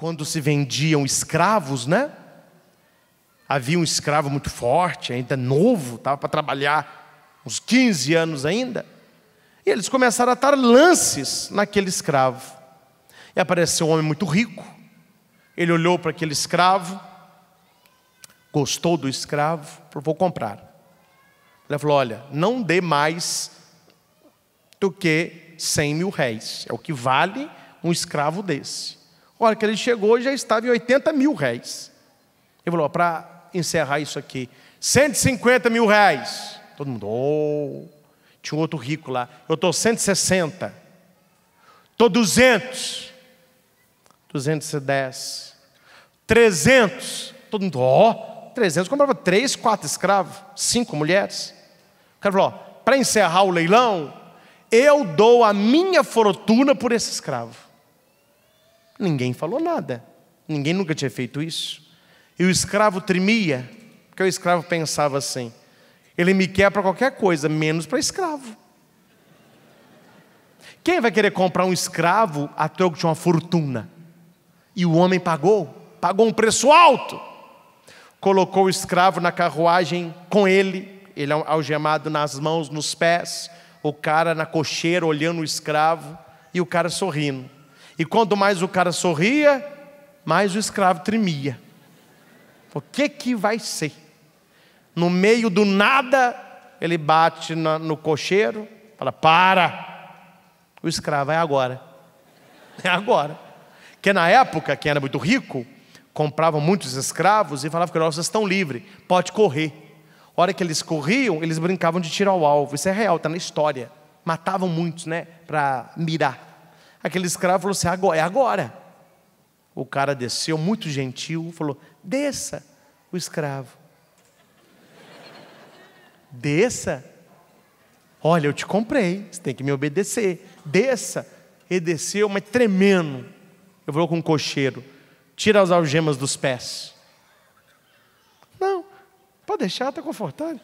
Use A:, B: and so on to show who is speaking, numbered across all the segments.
A: quando se vendiam escravos, né? Havia um escravo muito forte, ainda novo, estava para trabalhar uns 15 anos ainda. E eles começaram a atar lances naquele escravo. E apareceu um homem muito rico. Ele olhou para aquele escravo, gostou do escravo, falou: Vou comprar. Ele falou: Olha, não dê mais do que 100 mil réis, é o que vale um escravo desse. A hora que ele chegou já estava em 80 mil réis. Ele falou: para encerrar isso aqui, 150 mil réis. Todo mundo, oh. Tinha um outro rico lá. Eu estou 160. Estou 200. 210. 300. Todo mundo, Oh, 300. comprava 3, 4 escravos, 5 mulheres. O cara falou: para encerrar o leilão, eu dou a minha fortuna por esse escravo. Ninguém falou nada. Ninguém nunca tinha feito isso. E o escravo tremia, porque o escravo pensava assim: ele me quer para qualquer coisa, menos para escravo. Quem vai querer comprar um escravo a troco de uma fortuna? E o homem pagou, pagou um preço alto. Colocou o escravo na carruagem com ele, ele algemado nas mãos, nos pés, o cara na cocheira olhando o escravo e o cara sorrindo. E quanto mais o cara sorria, mais o escravo tremia. O que que vai ser? No meio do nada, ele bate no, no cocheiro, fala: "Para!" O escravo é agora. É agora. Que na época, quem era muito rico, comprava muitos escravos e falava que vocês estão é livres, pode correr. A hora que eles corriam, eles brincavam de tiro ao alvo. Isso é real, está na história. Matavam muitos, né, para mirar. Aquele escravo falou assim: agora, é agora. O cara desceu, muito gentil, falou: desça o escravo. Desça. Olha, eu te comprei, você tem que me obedecer. Desça. E desceu, mas tremendo. Eu falou com um cocheiro. Tira as algemas dos pés. Não, pode deixar, tá confortável.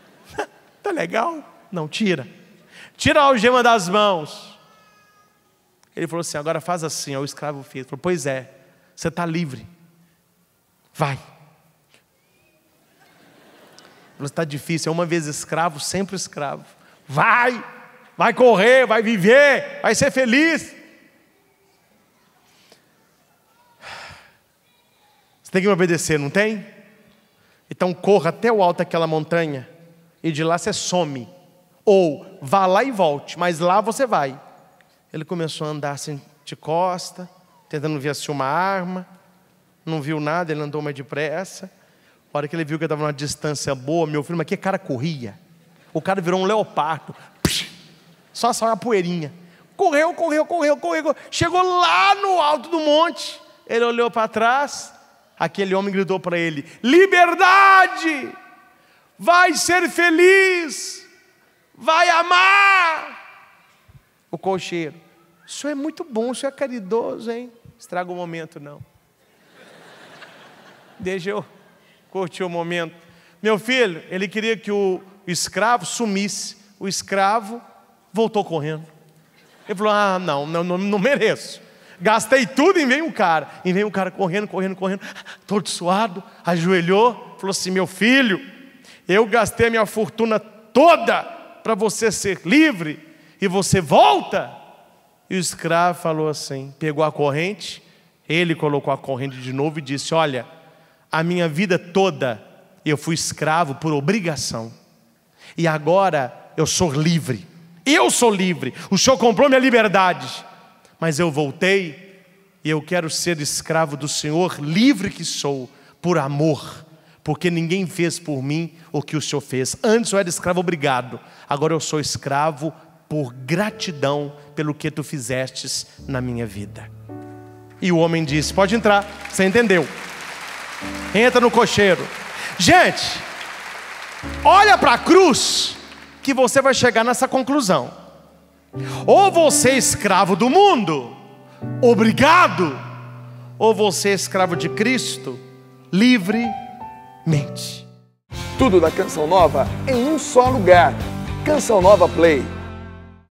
A: tá legal? Não, tira. Tira a algema das mãos. Ele falou assim: agora faz assim, ó, o escravo fez. Ele falou, pois é, você está livre. Vai. Está difícil, é uma vez escravo, sempre escravo. Vai, vai correr, vai viver, vai ser feliz. Você tem que me obedecer, não tem? Então corra até o alto daquela montanha e de lá você some. Ou vá lá e volte, mas lá você vai. Ele começou a andar assim, de costa, tentando ver se uma arma. Não viu nada, ele andou mais depressa. A hora que ele viu que eu estava numa distância boa, meu filho, mas que cara corria. O cara virou um leopardo. só saiu a poeirinha. Correu, correu, correu, correu. Chegou lá no alto do monte. Ele olhou para trás. Aquele homem gritou para ele: Liberdade! Vai ser feliz! Vai amar! O cocheiro. O senhor é muito bom, o senhor é caridoso, hein? Estraga o momento, não. Deixa eu curtir o momento. Meu filho, ele queria que o escravo sumisse. O escravo voltou correndo. Ele falou: Ah, não, não, não, mereço. Gastei tudo e veio um cara. E veio um cara correndo, correndo, correndo, todo suado, ajoelhou, falou assim: Meu filho, eu gastei minha fortuna toda para você ser livre e você volta. E o escravo falou assim: pegou a corrente, ele colocou a corrente de novo e disse: Olha, a minha vida toda eu fui escravo por obrigação, e agora eu sou livre. Eu sou livre, o senhor comprou minha liberdade, mas eu voltei e eu quero ser escravo do senhor, livre que sou, por amor, porque ninguém fez por mim o que o senhor fez. Antes eu era escravo obrigado, agora eu sou escravo por gratidão pelo que tu fizestes na minha vida. E o homem disse: Pode entrar, você entendeu. Entra no cocheiro. Gente, olha para a cruz que você vai chegar nessa conclusão. Ou você é escravo do mundo, obrigado, ou você é escravo de Cristo, livremente. Tudo da Canção Nova em um só lugar. Canção Nova Play.